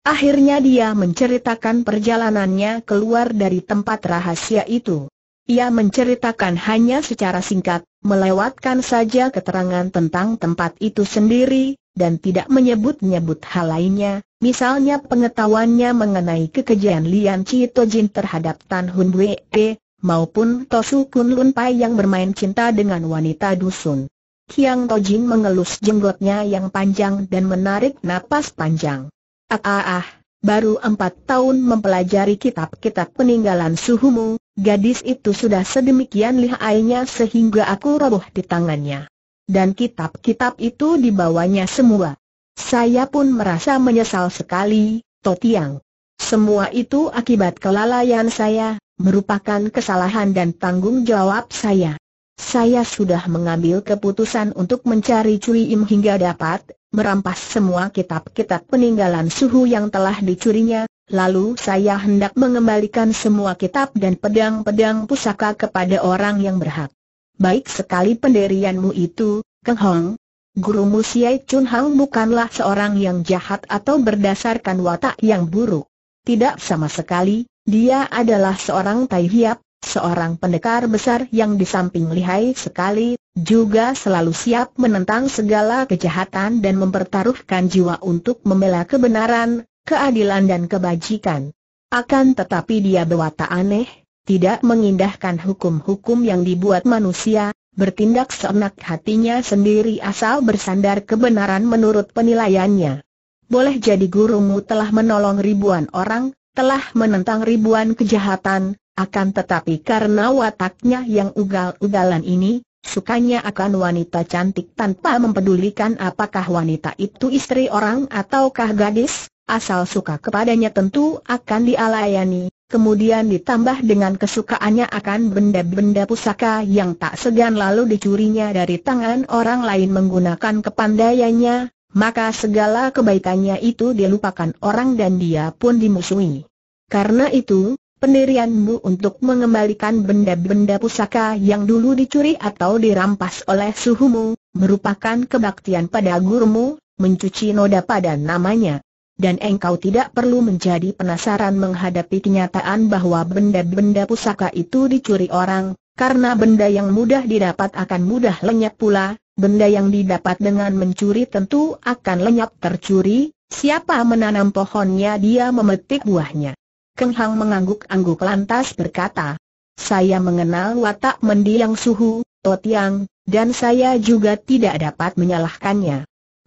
Akhirnya dia menceritakan perjalanannya keluar dari tempat rahasia itu. Ia menceritakan hanya secara singkat, melewatkan saja keterangan tentang tempat itu sendiri, dan tidak menyebut-nyebut hal lainnya, Misalnya pengetahuannya mengenai kekejian Lian To Jin terhadap Tan Hun Wei, e, maupun Tosu Kun Lun Pai yang bermain cinta dengan wanita dusun. Kiang Tojin mengelus jenggotnya yang panjang dan menarik napas panjang. Ah ah ah, baru empat tahun mempelajari kitab-kitab peninggalan suhumu, gadis itu sudah sedemikian lihainya sehingga aku roboh di tangannya. Dan kitab-kitab itu dibawanya semua. Saya pun merasa menyesal sekali, Totiang. Semua itu akibat kelalaian saya, merupakan kesalahan dan tanggung jawab saya. Saya sudah mengambil keputusan untuk mencari Cui Im hingga dapat merampas semua kitab-kitab peninggalan suhu yang telah dicurinya, lalu saya hendak mengembalikan semua kitab dan pedang-pedang pusaka kepada orang yang berhak. Baik sekali penderianmu itu, Keng Hong, Guru Musiai Chun Hang bukanlah seorang yang jahat atau berdasarkan watak yang buruk. Tidak sama sekali, dia adalah seorang Tai Hiap, seorang pendekar besar yang di samping lihai sekali, juga selalu siap menentang segala kejahatan dan mempertaruhkan jiwa untuk membela kebenaran, keadilan dan kebajikan. Akan tetapi dia berwatak aneh, tidak mengindahkan hukum-hukum yang dibuat manusia, bertindak seenak hatinya sendiri asal bersandar kebenaran menurut penilaiannya. Boleh jadi gurumu telah menolong ribuan orang, telah menentang ribuan kejahatan, akan tetapi karena wataknya yang ugal-ugalan ini, sukanya akan wanita cantik tanpa mempedulikan apakah wanita itu istri orang ataukah gadis, asal suka kepadanya tentu akan dialayani, kemudian ditambah dengan kesukaannya akan benda-benda pusaka yang tak segan lalu dicurinya dari tangan orang lain menggunakan kepandaiannya, maka segala kebaikannya itu dilupakan orang dan dia pun dimusuhi. Karena itu, pendirianmu untuk mengembalikan benda-benda pusaka yang dulu dicuri atau dirampas oleh suhumu, merupakan kebaktian pada gurumu, mencuci noda pada namanya dan engkau tidak perlu menjadi penasaran menghadapi kenyataan bahwa benda-benda pusaka itu dicuri orang, karena benda yang mudah didapat akan mudah lenyap pula, benda yang didapat dengan mencuri tentu akan lenyap tercuri, siapa menanam pohonnya dia memetik buahnya. Keng Hang mengangguk-angguk lantas berkata, saya mengenal watak mendiang suhu, Totiang, dan saya juga tidak dapat menyalahkannya.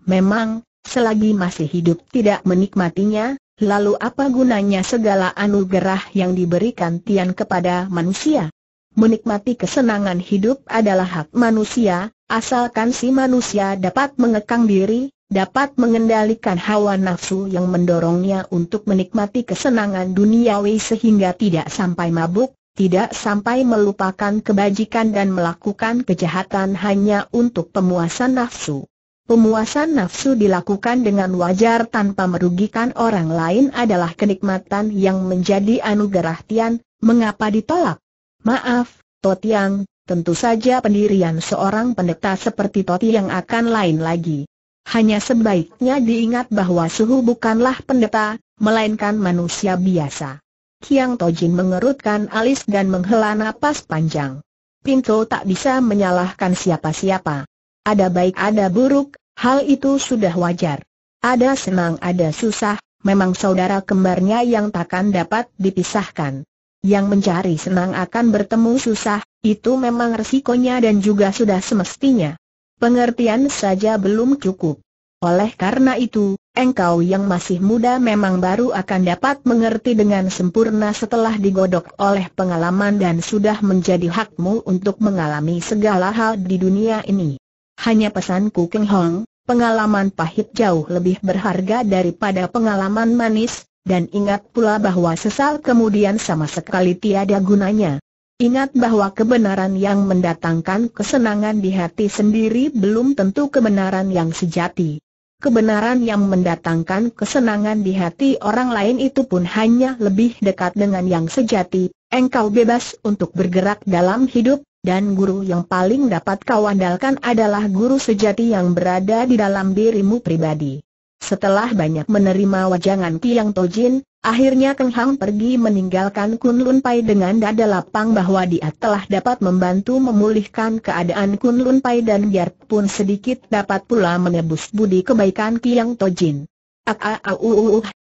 Memang, selagi masih hidup tidak menikmatinya, lalu apa gunanya segala anugerah yang diberikan Tian kepada manusia? Menikmati kesenangan hidup adalah hak manusia, asalkan si manusia dapat mengekang diri, dapat mengendalikan hawa nafsu yang mendorongnya untuk menikmati kesenangan duniawi sehingga tidak sampai mabuk, tidak sampai melupakan kebajikan dan melakukan kejahatan hanya untuk pemuasan nafsu. Pemuasan nafsu dilakukan dengan wajar tanpa merugikan orang lain adalah kenikmatan yang menjadi anugerah Tian, mengapa ditolak? Maaf, Totiang, tentu saja pendirian seorang pendeta seperti Toti yang akan lain lagi. Hanya sebaiknya diingat bahwa Suhu bukanlah pendeta, melainkan manusia biasa. Kiang Tojin mengerutkan alis dan menghela napas panjang. Pinto tak bisa menyalahkan siapa-siapa. Ada baik ada buruk, hal itu sudah wajar. Ada senang ada susah, memang saudara kembarnya yang takkan dapat dipisahkan. Yang mencari senang akan bertemu susah, itu memang resikonya dan juga sudah semestinya. Pengertian saja belum cukup. Oleh karena itu, engkau yang masih muda memang baru akan dapat mengerti dengan sempurna setelah digodok oleh pengalaman dan sudah menjadi hakmu untuk mengalami segala hal di dunia ini. Hanya pesanku Keng Hong, pengalaman pahit jauh lebih berharga daripada pengalaman manis, dan ingat pula bahwa sesal kemudian sama sekali tiada gunanya. Ingat bahwa kebenaran yang mendatangkan kesenangan di hati sendiri belum tentu kebenaran yang sejati. Kebenaran yang mendatangkan kesenangan di hati orang lain itu pun hanya lebih dekat dengan yang sejati. Engkau bebas untuk bergerak dalam hidup, dan guru yang paling dapat kau andalkan adalah guru sejati yang berada di dalam dirimu pribadi. Setelah banyak menerima wajangan Tiang Tojin, akhirnya Keng Hang pergi meninggalkan Kun Lun Pai dengan dada lapang bahwa dia telah dapat membantu memulihkan keadaan Kun Lun Pai dan biarpun sedikit dapat pula menebus budi kebaikan Tiang Tojin. Ak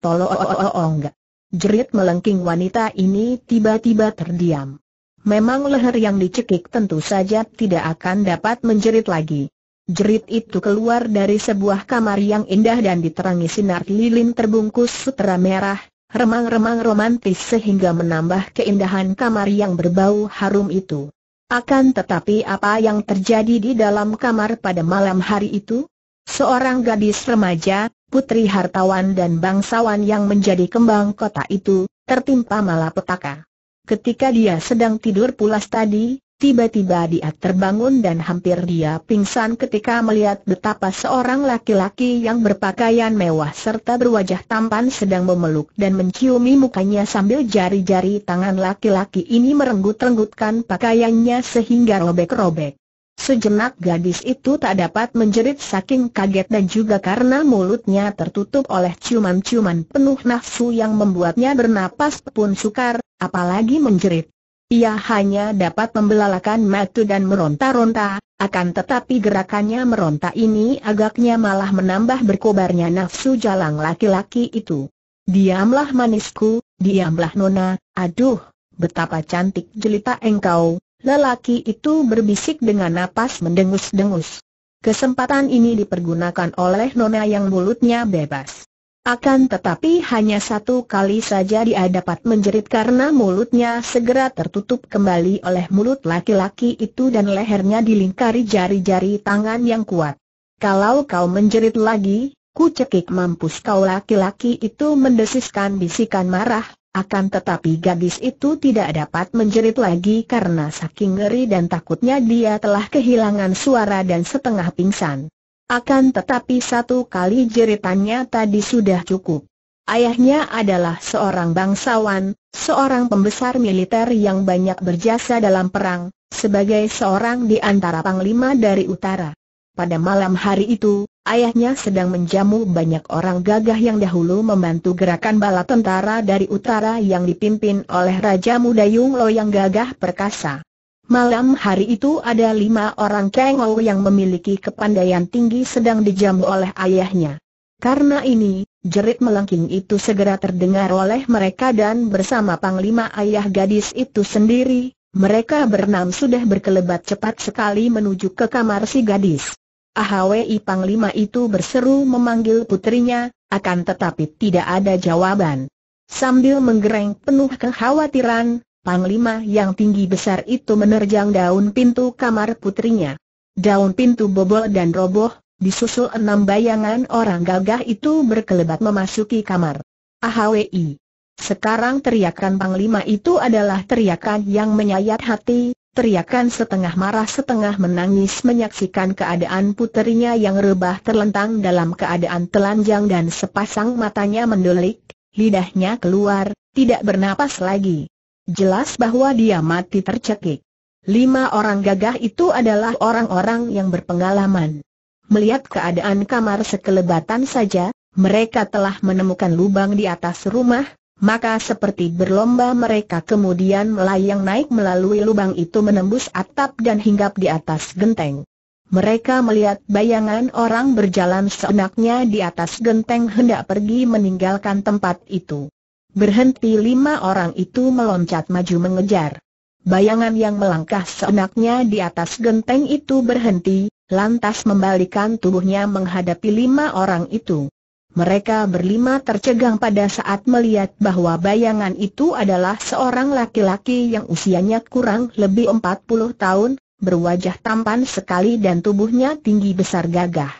tolo enggak. Jerit melengking wanita ini tiba-tiba terdiam. Memang leher yang dicekik tentu saja tidak akan dapat menjerit lagi. Jerit itu keluar dari sebuah kamar yang indah dan diterangi sinar lilin terbungkus sutera merah, remang-remang romantis sehingga menambah keindahan kamar yang berbau harum itu. Akan tetapi apa yang terjadi di dalam kamar pada malam hari itu? Seorang gadis remaja, putri hartawan dan bangsawan yang menjadi kembang kota itu, tertimpa malapetaka. Ketika dia sedang tidur pulas tadi, tiba-tiba dia terbangun dan hampir dia pingsan ketika melihat betapa seorang laki-laki yang berpakaian mewah serta berwajah tampan sedang memeluk dan menciumi mukanya sambil jari-jari tangan laki-laki ini merenggut-renggutkan pakaiannya sehingga robek-robek. Sejenak gadis itu tak dapat menjerit saking kaget dan juga karena mulutnya tertutup oleh ciuman-ciuman penuh nafsu yang membuatnya bernapas pun sukar, apalagi menjerit. Ia hanya dapat membelalakan mata dan meronta-ronta, akan tetapi gerakannya meronta ini agaknya malah menambah berkobarnya nafsu jalang laki-laki itu. Diamlah manisku, diamlah nona, aduh, betapa cantik jelita engkau, Lelaki itu berbisik dengan napas mendengus-dengus. Kesempatan ini dipergunakan oleh Nona yang mulutnya bebas. Akan tetapi hanya satu kali saja dia dapat menjerit karena mulutnya segera tertutup kembali oleh mulut laki-laki itu dan lehernya dilingkari jari-jari tangan yang kuat. Kalau kau menjerit lagi, ku cekik mampus kau laki-laki itu mendesiskan bisikan marah, akan tetapi gadis itu tidak dapat menjerit lagi karena saking ngeri dan takutnya dia telah kehilangan suara dan setengah pingsan. Akan tetapi satu kali jeritannya tadi sudah cukup. Ayahnya adalah seorang bangsawan, seorang pembesar militer yang banyak berjasa dalam perang, sebagai seorang di antara panglima dari utara. Pada malam hari itu, ayahnya sedang menjamu banyak orang gagah yang dahulu membantu gerakan bala tentara dari utara yang dipimpin oleh Raja Muda Yung Lo yang gagah perkasa. Malam hari itu ada lima orang Kengou yang memiliki kepandaian tinggi sedang dijamu oleh ayahnya. Karena ini, jerit melengking itu segera terdengar oleh mereka dan bersama panglima ayah gadis itu sendiri, mereka berenam sudah berkelebat cepat sekali menuju ke kamar si gadis. AHWI Panglima itu berseru memanggil putrinya, akan tetapi tidak ada jawaban. Sambil menggereng penuh kekhawatiran, Panglima yang tinggi besar itu menerjang daun pintu kamar putrinya. Daun pintu bobol dan roboh, disusul enam bayangan orang gagah itu berkelebat memasuki kamar. AHWI. Sekarang teriakan Panglima itu adalah teriakan yang menyayat hati, teriakan setengah marah setengah menangis menyaksikan keadaan puterinya yang rebah terlentang dalam keadaan telanjang dan sepasang matanya mendelik, lidahnya keluar, tidak bernapas lagi. Jelas bahwa dia mati tercekik. Lima orang gagah itu adalah orang-orang yang berpengalaman. Melihat keadaan kamar sekelebatan saja, mereka telah menemukan lubang di atas rumah, maka seperti berlomba mereka kemudian melayang naik melalui lubang itu menembus atap dan hinggap di atas genteng. Mereka melihat bayangan orang berjalan seenaknya di atas genteng hendak pergi meninggalkan tempat itu. Berhenti lima orang itu meloncat maju mengejar. Bayangan yang melangkah seenaknya di atas genteng itu berhenti, lantas membalikan tubuhnya menghadapi lima orang itu. Mereka berlima tercegang pada saat melihat bahwa bayangan itu adalah seorang laki-laki yang usianya kurang lebih 40 tahun, berwajah tampan sekali dan tubuhnya tinggi besar gagah.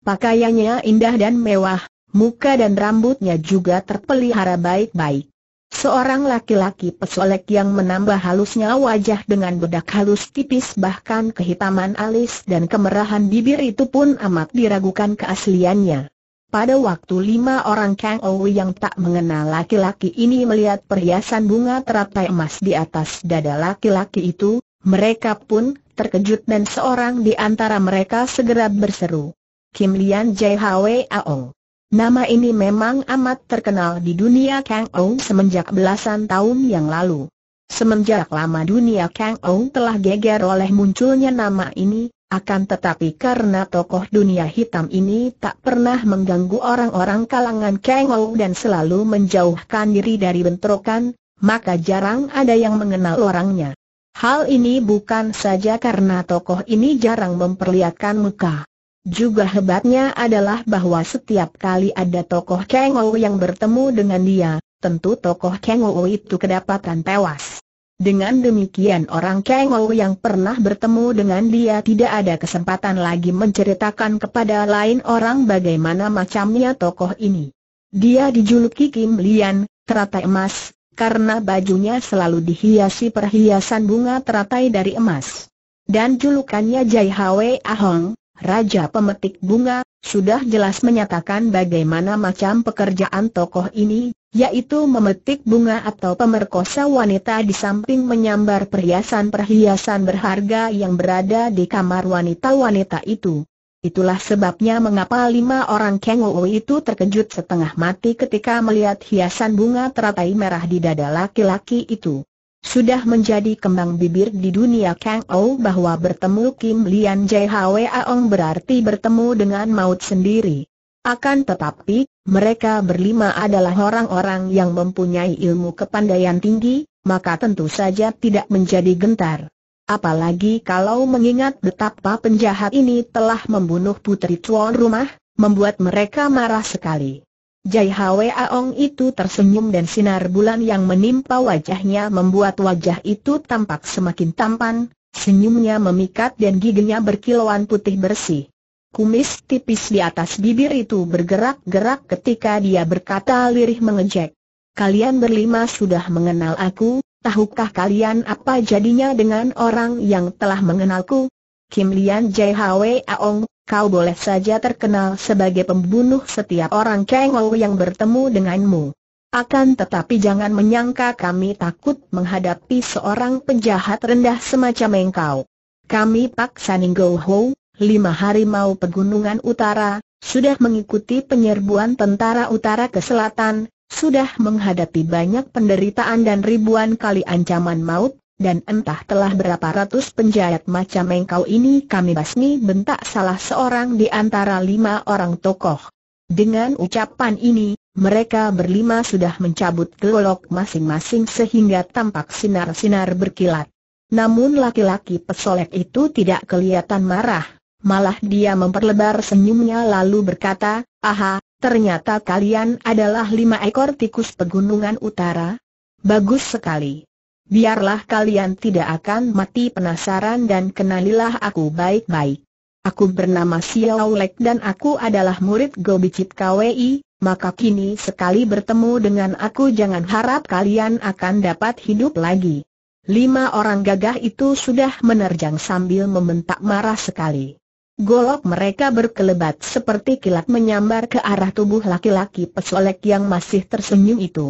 Pakaiannya indah dan mewah, muka dan rambutnya juga terpelihara baik-baik. Seorang laki-laki pesolek yang menambah halusnya wajah dengan bedak halus tipis bahkan kehitaman alis dan kemerahan bibir itu pun amat diragukan keasliannya. Pada waktu lima orang Kang Ou yang tak mengenal laki-laki ini melihat perhiasan bunga teratai emas di atas dada laki-laki itu, mereka pun terkejut dan seorang di antara mereka segera berseru. Kim Lian JHW Aong. Nama ini memang amat terkenal di dunia Kang Ou semenjak belasan tahun yang lalu. Semenjak lama dunia Kang Ou telah geger oleh munculnya nama ini, akan tetapi karena tokoh dunia hitam ini tak pernah mengganggu orang-orang kalangan Kengou dan selalu menjauhkan diri dari bentrokan, maka jarang ada yang mengenal orangnya. Hal ini bukan saja karena tokoh ini jarang memperlihatkan muka. Juga hebatnya adalah bahwa setiap kali ada tokoh Kengou yang bertemu dengan dia, tentu tokoh Kengou itu kedapatan tewas. Dengan demikian orang Kengou yang pernah bertemu dengan dia tidak ada kesempatan lagi menceritakan kepada lain orang bagaimana macamnya tokoh ini. Dia dijuluki Kim Lian, teratai emas, karena bajunya selalu dihiasi perhiasan bunga teratai dari emas. Dan julukannya Jai Hwe Ahong, Raja Pemetik Bunga, sudah jelas menyatakan bagaimana macam pekerjaan tokoh ini, yaitu memetik bunga atau pemerkosa wanita di samping menyambar perhiasan-perhiasan berharga yang berada di kamar wanita-wanita itu. Itulah sebabnya mengapa lima orang kengowo itu terkejut setengah mati ketika melihat hiasan bunga teratai merah di dada laki-laki itu. Sudah menjadi kembang bibir di dunia Kang bahwa bertemu Kim Lian jai Hwa Ong berarti bertemu dengan maut sendiri. Akan tetapi, mereka berlima adalah orang-orang yang mempunyai ilmu kepandaian tinggi, maka tentu saja tidak menjadi gentar. Apalagi kalau mengingat betapa penjahat ini telah membunuh putri tuan rumah, membuat mereka marah sekali. Jai Hwa Aong itu tersenyum dan sinar bulan yang menimpa wajahnya membuat wajah itu tampak semakin tampan, senyumnya memikat dan giginya berkilauan putih bersih. Kumis tipis di atas bibir itu bergerak-gerak ketika dia berkata lirih mengejek. Kalian berlima sudah mengenal aku, tahukah kalian apa jadinya dengan orang yang telah mengenalku? Kim Lian JHW Aong, kau boleh saja terkenal sebagai pembunuh setiap orang Ou yang bertemu denganmu. Akan tetapi jangan menyangka kami takut menghadapi seorang penjahat rendah semacam engkau. Kami Pak Saninggo Ho, lima hari mau pegunungan utara, sudah mengikuti penyerbuan tentara utara ke selatan, sudah menghadapi banyak penderitaan dan ribuan kali ancaman maut, dan entah telah berapa ratus penjahat macam engkau ini kami basmi bentak salah seorang di antara lima orang tokoh. Dengan ucapan ini, mereka berlima sudah mencabut golok masing-masing sehingga tampak sinar-sinar berkilat. Namun laki-laki pesolek itu tidak kelihatan marah, malah dia memperlebar senyumnya lalu berkata, Aha, ternyata kalian adalah lima ekor tikus pegunungan utara? Bagus sekali. Biarlah kalian tidak akan mati penasaran dan kenalilah aku baik-baik. Aku bernama Xiao Lek dan aku adalah murid Gobicit KWI, maka kini sekali bertemu dengan aku jangan harap kalian akan dapat hidup lagi. Lima orang gagah itu sudah menerjang sambil membentak marah sekali. Golok mereka berkelebat seperti kilat menyambar ke arah tubuh laki-laki pesolek yang masih tersenyum itu.